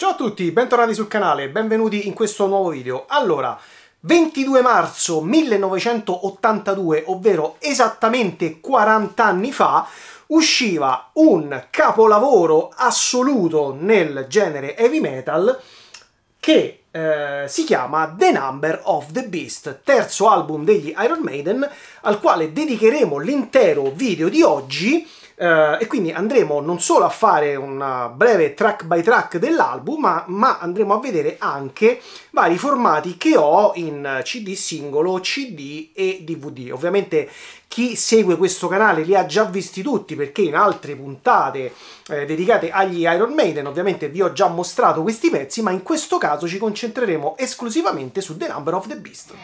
Ciao a tutti, bentornati sul canale, benvenuti in questo nuovo video. Allora, 22 marzo 1982, ovvero esattamente 40 anni fa, usciva un capolavoro assoluto nel genere heavy metal che eh, si chiama The Number of the Beast, terzo album degli Iron Maiden, al quale dedicheremo l'intero video di oggi Uh, e quindi andremo non solo a fare un breve track by track dell'album, ma, ma, andremo a vedere anche vari formati che ho in CD singolo, CD e DVD. Ovviamente chi segue questo canale li ha già visti tutti perché in altre puntate eh, dedicate agli Iron Maiden ovviamente vi ho già mostrato questi pezzi, ma in questo caso ci concentreremo esclusivamente su The Number of the Beast.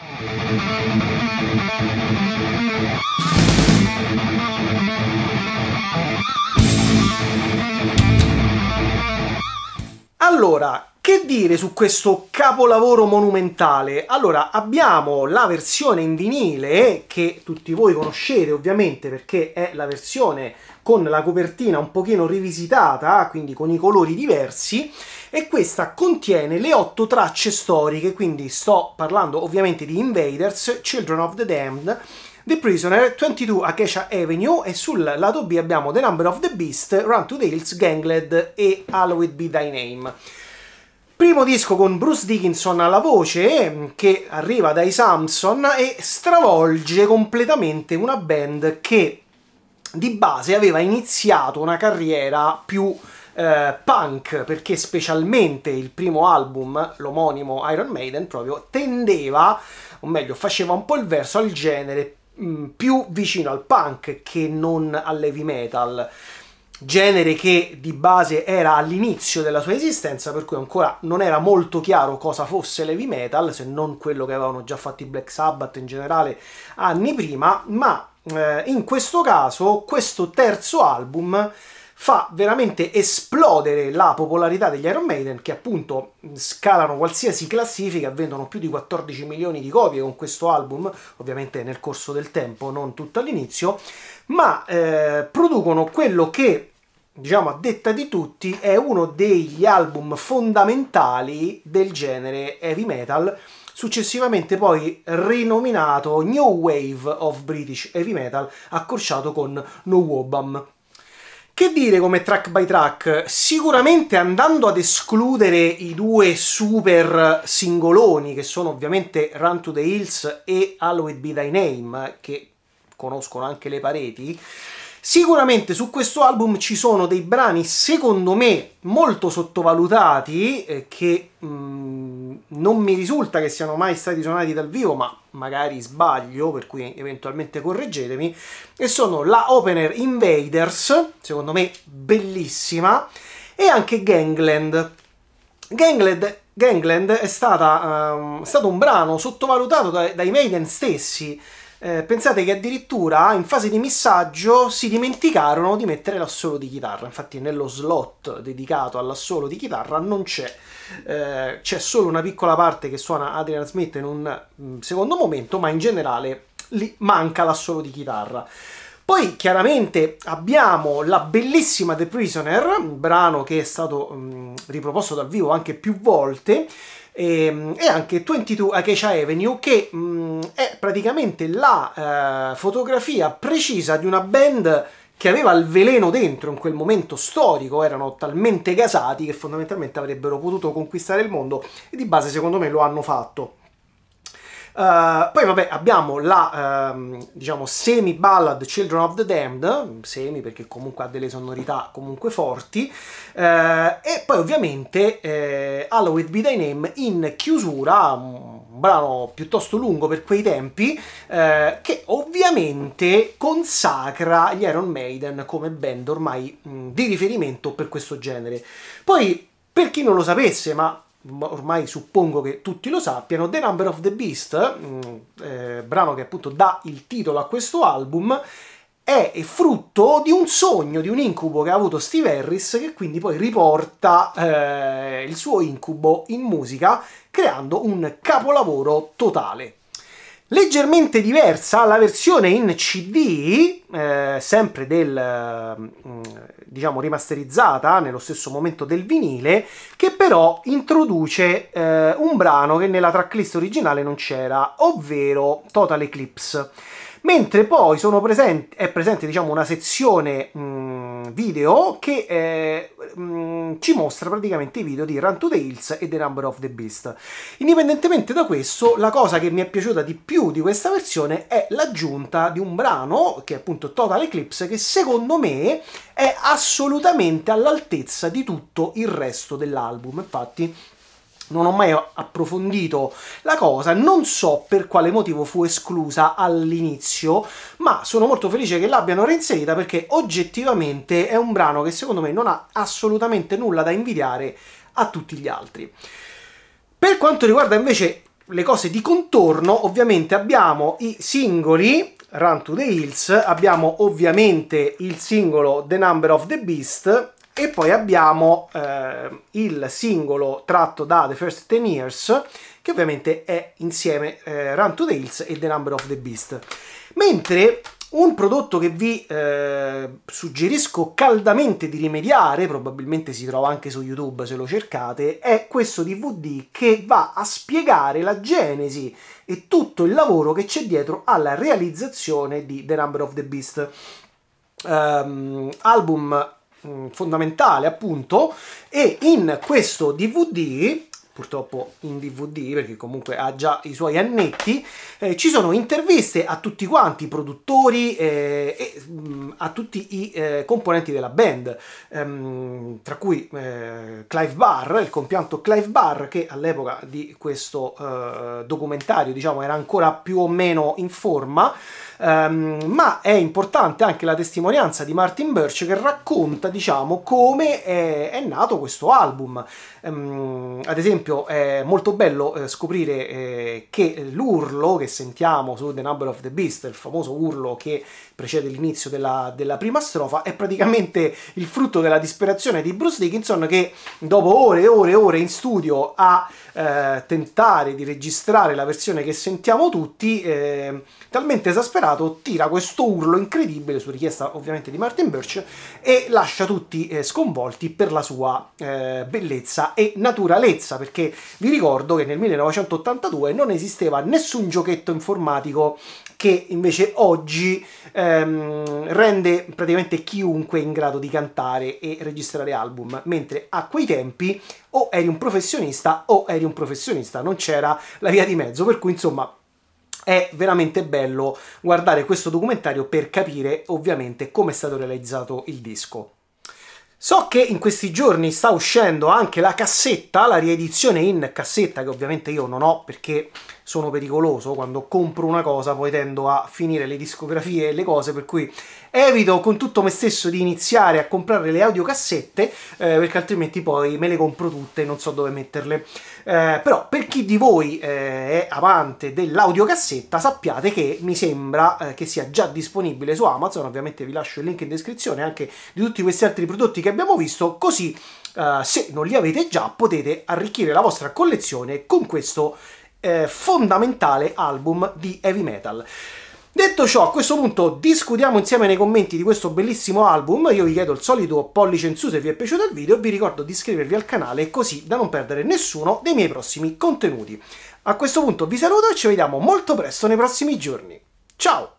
Allora, che dire su questo capolavoro monumentale? Allora, abbiamo la versione in vinile che tutti voi conoscete ovviamente perché è la versione con la copertina un pochino rivisitata, quindi con i colori diversi, e questa contiene le otto tracce storiche, quindi sto parlando ovviamente di Invaders, Children of the Damned, The Prisoner, 22 Acacia Avenue e sul lato B abbiamo The Number of the Beast, Run to the Hills, Gangled e Hallowed Be Thy Name. Primo disco con Bruce Dickinson alla voce mm, che arriva dai Samson e stravolge completamente una band che di base aveva iniziato una carriera più eh, punk perché specialmente il primo album, l'omonimo Iron Maiden, proprio tendeva, o meglio faceva un po' il verso al genere mh, mm, più vicino al punk che non all'heavy metal genere che di base era all'inizio della sua esistenza, per cui ancora non era molto chiaro cosa fosse l'heavy metal, se non quello che avevano già fatto i Black Sabbath in generale anni prima, ma eh, in questo caso questo terzo album fa veramente esplodere la popolarità degli Iron Maiden che appunto scalano qualsiasi classifica, vendono più di 14 milioni di copie con questo album, ovviamente nel corso del tempo, non tutto all'inizio, ma eh, producono quello che diciamo a detta di tutti è uno degli album fondamentali del genere heavy metal successivamente poi rinominato New Wave of British Heavy Metal, accorciato con No Wobam. Che dire come track by track? Sicuramente andando ad escludere i due super singoloni, che sono ovviamente Run to the Hills e Hallowed Be Thy Name, che conoscono anche le pareti, Sicuramente su questo album ci sono dei brani, secondo me, molto sottovalutati, eh, che mh, mm, non mi risulta che siano mai stati suonati dal vivo, ma magari sbaglio, per cui eventualmente correggetemi, e sono la Opener Invaders, secondo me bellissima, e anche Gangland. Gangland, Gangland è, stata, um, è, stato un brano sottovalutato dai, dai Maiden stessi, eh, pensate che addirittura in fase di missaggio si dimenticarono di mettere l'assolo di chitarra, infatti nello slot dedicato all'assolo di chitarra non c'è, eh, c'è solo una piccola parte che suona Adrian Smith in un mm, secondo momento, ma in generale lì manca l'assolo di chitarra. Poi chiaramente abbiamo la bellissima The Prisoner, un brano che è stato mh, mm, riproposto dal vivo anche più volte, e, ehm, e anche 22 Acacia Avenue che mh, mm, è praticamente la eh, fotografia precisa di una band che aveva il veleno dentro in quel momento storico, erano talmente gasati che fondamentalmente avrebbero potuto conquistare il mondo e di base secondo me lo hanno fatto. Eh, poi vabbè abbiamo la um, diciamo semi ballad Children of the Damned, semi perché comunque ha delle sonorità comunque forti uh, e poi ovviamente eh, Halloween Be Thy Name in chiusura, un brano piuttosto lungo per quei tempi eh, che ovviamente consacra gli Iron Maiden come band ormai mh, di riferimento per questo genere. Poi per chi non lo sapesse, ma ormai suppongo che tutti lo sappiano, The Number of the Beast, mm, eh, brano che appunto dà il titolo a questo album, è frutto di un sogno, di un incubo che ha avuto Steve Harris, che quindi poi riporta eh, il suo incubo in musica, creando un capolavoro totale. Leggermente diversa la versione in CD, eh, sempre del, mm, diciamo, rimasterizzata nello stesso momento del vinile, che però introduce eh, un brano che nella tracklist originale non c'era, ovvero Total Eclipse. Mentre poi presenti, è presente diciamo, una sezione mh, mm, Ehm, video che eh, um, ci mostra praticamente i video di Run to Tales e The Number of the Beast. Indipendentemente da questo, la cosa che mi è piaciuta di più di questa versione è l'aggiunta di un brano, che è appunto Total Eclipse, che secondo me è assolutamente all'altezza di tutto il resto dell'album. Infatti non ho mai approfondito la cosa, non so per quale motivo fu esclusa all'inizio, ma sono molto felice che l'abbiano reinserita perché oggettivamente è un brano che secondo me non ha assolutamente nulla da invidiare a tutti gli altri. Per quanto riguarda invece le cose di contorno, ovviamente abbiamo i singoli Run to the Hills, abbiamo ovviamente il singolo The Number of the Beast e poi abbiamo eh, il singolo tratto da The First Ten Years, che ovviamente è insieme eh, Run to the Hills e The Number of the Beast. Mentre un prodotto che vi eh, suggerisco caldamente di rimediare, probabilmente si trova anche su YouTube se lo cercate, è questo DVD che va a spiegare la genesi e tutto il lavoro che c'è dietro alla realizzazione di The Number of the Beast. Um, album Mm, fondamentale appunto e in questo DVD purtroppo in DVD perché comunque ha già i suoi annetti, eh, ci sono interviste a tutti quanti i produttori eh, e mh, mm, a tutti i eh, componenti della band, ehm, tra cui eh, Clive Barr, il compianto Clive Barr che all'epoca di questo eh, documentario diciamo era ancora più o meno in forma. Um, ma è importante anche la testimonianza di Martin Birch che racconta, diciamo, come è, è nato questo album. Um, ad esempio, è molto bello eh, scoprire eh, che l'urlo che sentiamo su The Number of the Beast, il famoso urlo che precede l'inizio della, della prima strofa, è praticamente il frutto della disperazione di Bruce Dickinson che dopo ore e ore e ore in studio a eh, tentare di registrare la versione che sentiamo tutti, eh, talmente esasperato mercato tira questo urlo incredibile su richiesta ovviamente di Martin Birch e lascia tutti eh, sconvolti per la sua eh, bellezza e naturalezza perché vi ricordo che nel 1982 non esisteva nessun giochetto informatico che invece oggi ehm, rende praticamente chiunque in grado di cantare e registrare album, mentre a quei tempi o eri un professionista o eri un professionista, non c'era la via di mezzo, per cui insomma è veramente bello guardare questo documentario per capire ovviamente come è stato realizzato il disco. So che in questi giorni sta uscendo anche la cassetta, la riedizione in cassetta che ovviamente io non ho perché sono pericoloso, quando compro una cosa poi tendo a finire le discografie e le cose, per cui evito con tutto me stesso di iniziare a comprare le audiocassette, eh, perché altrimenti poi me le compro tutte e non so dove metterle. Eh, però per chi di voi eh, è amante dell'audiocassetta sappiate che mi sembra eh, che sia già disponibile su Amazon, ovviamente vi lascio il link in descrizione anche di tutti questi altri prodotti che abbiamo visto, così eh, se non li avete già potete arricchire la vostra collezione con questo eh, fondamentale album di heavy metal. Detto ciò, a questo punto discutiamo insieme nei commenti di questo bellissimo album, io vi chiedo il solito pollice in su se vi è piaciuto il video, vi ricordo di iscrivervi al canale così da non perdere nessuno dei miei prossimi contenuti. A questo punto vi saluto e ci vediamo molto presto nei prossimi giorni. Ciao!